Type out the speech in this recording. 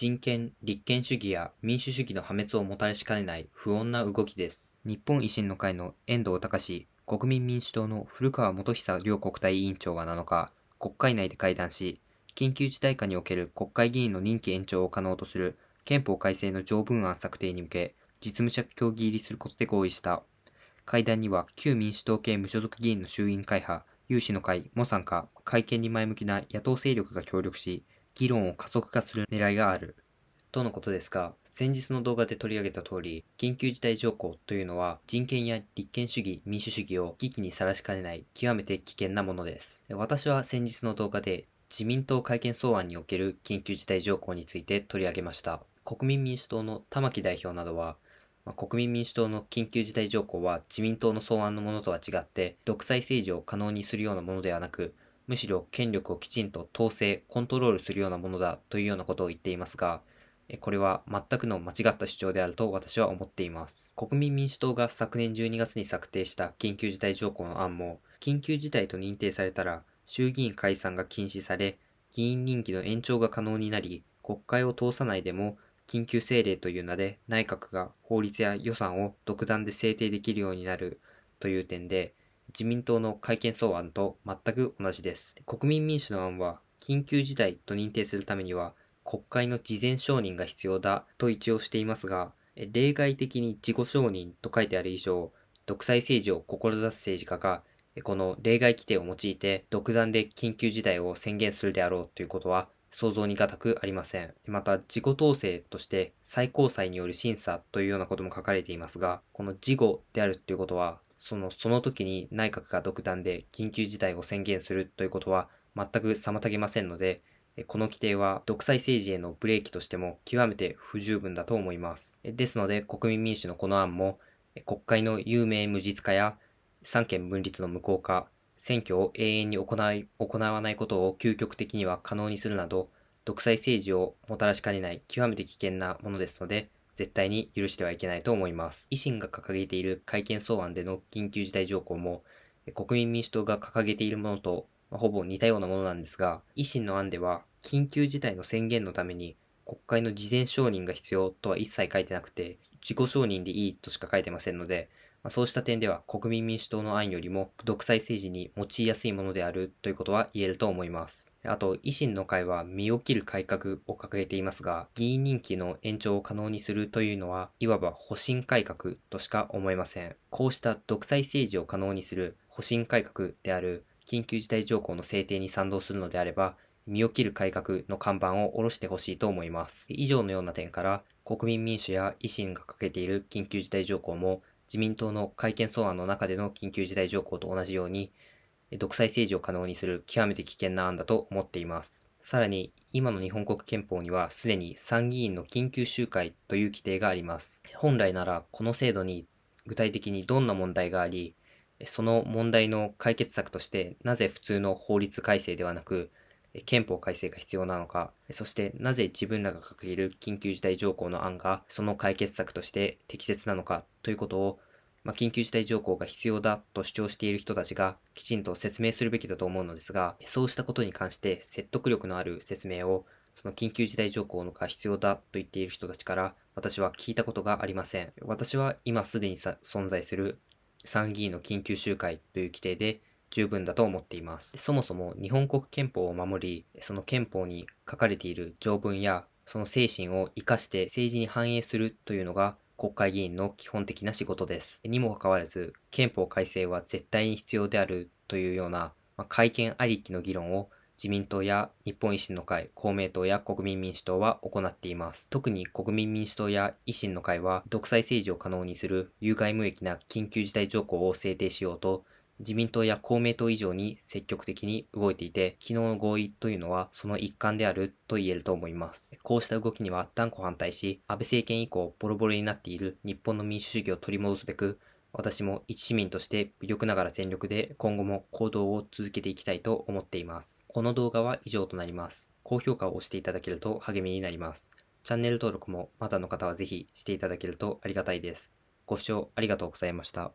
人権、立憲主義や民主主義の破滅をもたらしかねない不穏な動きです。日本維新の会の遠藤隆、国民民主党の古川元久両国対委員長は7日、国会内で会談し、緊急事態下における国会議員の任期延長を可能とする憲法改正の条文案策定に向け、実務者協議入りすることで合意した。会談には旧民主党系無所属議員の衆院会派、有志の会も参加、会見に前向きな野党勢力が協力し、議論を加速化する狙いがある。とのことですが、先日の動画で取り上げた通り、緊急事態条項というのは人権や立憲主義、民主主義を危機にさらしかねない極めて危険なものです。私は先日の動画で自民党改憲草案における緊急事態条項について取り上げました。国民民主党の玉木代表などは、ま国民民主党の緊急事態条項は自民党の草案のものとは違って、独裁政治を可能にするようなものではなく、むしろ権力をきちんと統制、コントロールするようなものだというようなことを言っていますが、これは全くの間違った主張であると私は思っています。国民民主党が昨年12月に策定した緊急事態条項の案も、緊急事態と認定されたら衆議院解散が禁止され、議員任期の延長が可能になり、国会を通さないでも緊急政令という名で内閣が法律や予算を独断で制定できるようになるという点で、自民党の改憲草案と全く同じです。国民民主の案は、緊急事態と認定するためには、国会の事前承認が必要だと一応していますが、例外的に自己承認と書いてある以上、独裁政治を志す政治家が、この例外規定を用いて独断で緊急事態を宣言するであろうということは想像に難くありません。また、事後統制として最高裁による審査というようなことも書かれていますが、この事後であるということは、その、その時に内閣が独断で緊急事態を宣言するということは全く妨げませんので、この規定は独裁政治へのブレーキとしても極めて不十分だと思います。ですので国民民主のこの案も国会の有名無実化や三権分立の無効化、選挙を永遠に行い行わないことを究極的には可能にするなど、独裁政治をもたらしかねない極めて危険なものですので、絶対に許してはいけないと思います。維新が掲げている改憲草案での緊急事態条項も、国民民主党が掲げているものと、ほぼ似たようなものなんですが、維新の案では、緊急事態の宣言のために国会の事前承認が必要とは一切書いてなくて、自己承認でいいとしか書いてませんので、まあ、そうした点では国民民主党の案よりも独裁政治に用いやすいものであるということは言えると思います。あと、維新の会は身を切る改革を掲げていますが、議員任期の延長を可能にするというのは、いわば保身改革としか思えません。こうした独裁政治を可能にする保身改革である緊急事態条項の制定に賛同するのであれば、身を切る改革の看板を下ろしてほしいと思います。以上のような点から、国民民主や維新が掲げている緊急事態条項も、自民党の改憲草案の中での緊急事態条項と同じように、独裁政治を可能にする極めて危険な案だと思っています。さらに、今の日本国憲法にはすでに参議院の緊急集会という規定があります。本来なら、この制度に具体的にどんな問題があり、その問題の解決策として、なぜ普通の法律改正ではなく、憲法改正が必要なのか、そしてなぜ自分らが掲げる緊急事態条項の案がその解決策として適切なのかということを、まあ、緊急事態条項が必要だと主張している人たちがきちんと説明するべきだと思うのですが、そうしたことに関して説得力のある説明をその緊急事態条項が必要だと言っている人たちから私は聞いたことがありません。私は今すでに存在する参議院の緊急集会という規定で十分だと思っています。そもそも日本国憲法を守り、その憲法に書かれている条文やその精神を生かして政治に反映するというのが国会議員の基本的な仕事です。にもかかわらず、憲法改正は絶対に必要であるというような、まあ、会見ありきの議論を自民党や日本維新の会、公明党や国民民主党は行っています。特に国民民主党や維新の会は、独裁政治を可能にする有害無益な緊急事態条項を制定しようと、自民党や公明党以上に積極的に動いていて、昨日の合意というのはその一環であると言えると思います。こうした動きには断固反対し、安倍政権以降ボロボロになっている日本の民主主義を取り戻すべく、私も一市民として微力ながら全力で今後も行動を続けていきたいと思っています。この動画は以上となります。高評価を押していただけると励みになります。チャンネル登録もまだの方はぜひしていただけるとありがたいです。ご視聴ありがとうございました。